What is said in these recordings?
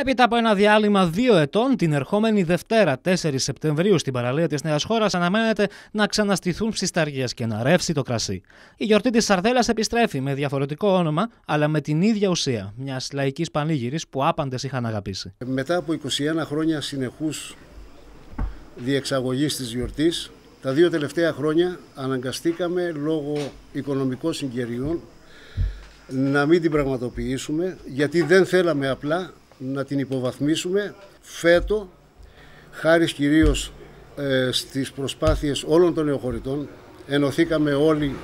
Έπειτα από ένα διάλειμμα δύο ετών, την ερχόμενη Δευτέρα 4 Σεπτεμβρίου στην παραλία της Νέας Χώρας, αναμένεται να ξαναστηθούν ψυσταριέ και να ρεύσει το κρασί. Η γιορτή της Σαρδέλας επιστρέφει με διαφορετικό όνομα, αλλά με την ίδια ουσία μιας λαϊκής πανήγυρης που άπαντες είχαν αγαπήσει. Μετά από 21 χρόνια συνεχούς διεξαγωγής της γιορτής, τα δύο τελευταία χρόνια αναγκαστήκαμε λόγω οικονομικών συγκυριών να μην την πραγματοποιήσουμε γιατί δεν θέλαμε απλά να την υποβαθμίσουμε φέτο, χάρης κυρίως ε, στις προσπάθειες όλων των νεοχωρητών, ενωθήκαμε όλοι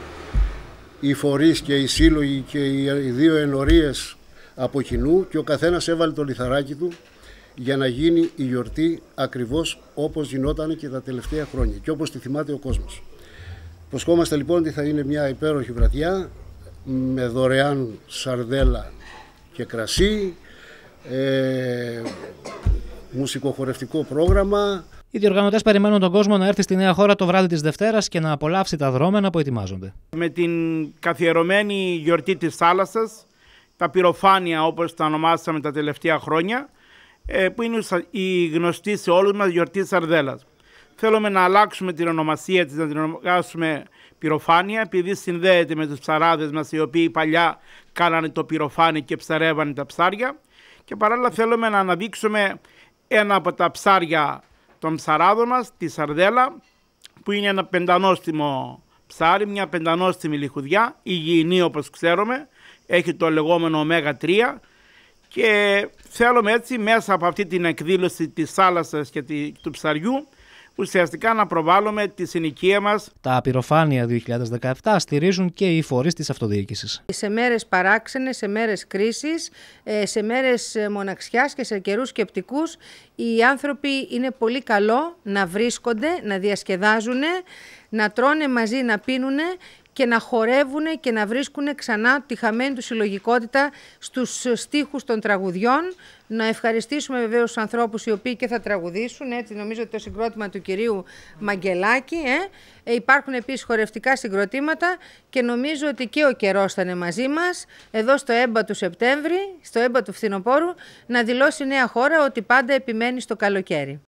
οι φορείς και οι σύλλογοι και οι δύο ενορίες από κοινού και ο καθένας έβαλε το λιθαράκι του για να γίνει η γιορτή ακριβώς όπως γινόταν και τα τελευταία χρόνια και όπως τη θυμάται ο κόσμος. Προσκόμαστε λοιπόν ότι θα είναι μια υπέροχη βραδιά με δωρεάν σαρδέλα και κρασί, ε, μουσικοχορευτικό πρόγραμμα. Οι διοργανωτές περιμένουν τον κόσμο να έρθει στη νέα χώρα το βράδυ της Δευτέρας και να απολαύσει τα δρόμενα που ετοιμάζονται. Με την καθιερωμένη γιορτή της θάλασσας... τα πυροφάνια όπως τα ονομάσαμε τα τελευταία χρόνια, ε, που είναι η γνωστή σε όλους μας γιορτή Αρδέλας. Θέλουμε να αλλάξουμε την ονομασία της, να την ονομάσουμε πυροφάνεια, επειδή συνδέεται με τους ψαράδες μας οι οποίοι παλιά κάνανε το πυροφάνι και ψαρεύανε τα ψάρια και παράλληλα θέλουμε να αναδείξουμε ένα από τα ψάρια των ψαράδων μας, τη σαρδέλα, που είναι ένα πεντανόστιμο ψάρι, μια πεντανόστιμη λιχουδιά, υγιεινή όπως ξέρουμε, έχει το λεγόμενο ωμέγα 3 και θέλουμε έτσι μέσα από αυτή την εκδήλωση της θάλασσας και του ψαριού ουσιαστικά να προβάλλουμε τη συνοικία μας. Τα απειροφάνεια 2017 στηρίζουν και οι φορείς της αυτοδιοίκησης. Σε μέρες παράξενες, σε μέρες κρίσης, ε, σε μέρες μοναξιάς και σε καιρούς σκεπτικούς, οι άνθρωποι είναι πολύ καλό να βρίσκονται, να διασκεδάζουν, να τρώνε μαζί, να πίνουνε και να χορεύουν και να βρίσκουν ξανά τη χαμένη του συλλογικότητα στους στίχους των τραγουδιών. Να ευχαριστήσουμε βεβαίως τους ανθρώπους οι οποίοι και θα τραγουδήσουν, έτσι νομίζω ότι το συγκρότημα του κυρίου Μαγκελάκη. Ε. ε. Υπάρχουν επίσης χορευτικά συγκροτήματα και νομίζω ότι και ο καιρός θα είναι μαζί μας, εδώ στο έμπα του Σεπτέμβρη, στο έμπα του Φθινοπόρου, να δηλώσει η νέα χώρα ότι πάντα επιμένει στο καλοκαίρι.